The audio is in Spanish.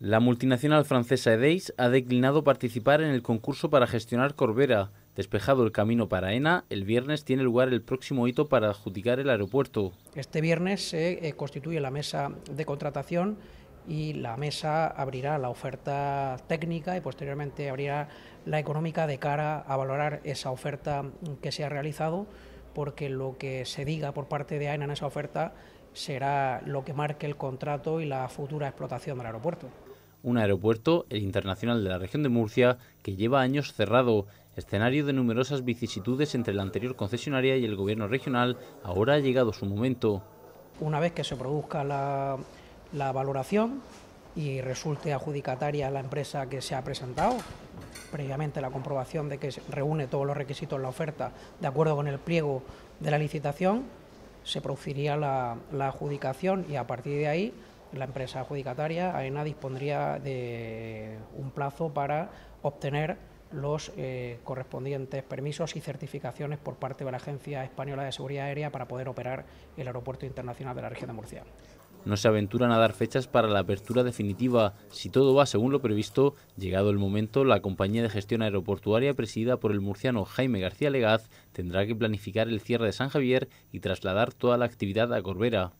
La multinacional francesa Edeis ha declinado participar en el concurso para gestionar Corbera. Despejado el camino para ENA, el viernes tiene lugar el próximo hito para adjudicar el aeropuerto. Este viernes se eh, constituye la mesa de contratación y la mesa abrirá la oferta técnica y posteriormente abrirá la económica de cara a valorar esa oferta que se ha realizado, porque lo que se diga por parte de AENA en esa oferta será lo que marque el contrato y la futura explotación del aeropuerto un aeropuerto, el internacional de la región de Murcia, que lleva años cerrado, escenario de numerosas vicisitudes entre la anterior concesionaria y el gobierno regional, ahora ha llegado su momento. Una vez que se produzca la, valoración y resulte adjudicataria la empresa que se ha presentado, previamente la comprobación de que reúne todos los requisitos de la oferta de acuerdo con el pliego de la licitación, se produciría la adjudicación y a partir de ahí la empresa adjudicataria, AENA, dispondría de un plazo para obtener los eh, correspondientes permisos y certificaciones por parte de la Agencia Española de Seguridad Aérea para poder operar el Aeropuerto Internacional de la Región de Murcia. No se aventuran a dar fechas para la apertura definitiva. Si todo va según lo previsto, llegado el momento, la compañía de gestión aeroportuaria presidida por el murciano Jaime García Legaz tendrá que planificar el cierre de San Javier y trasladar toda la actividad a Corbera.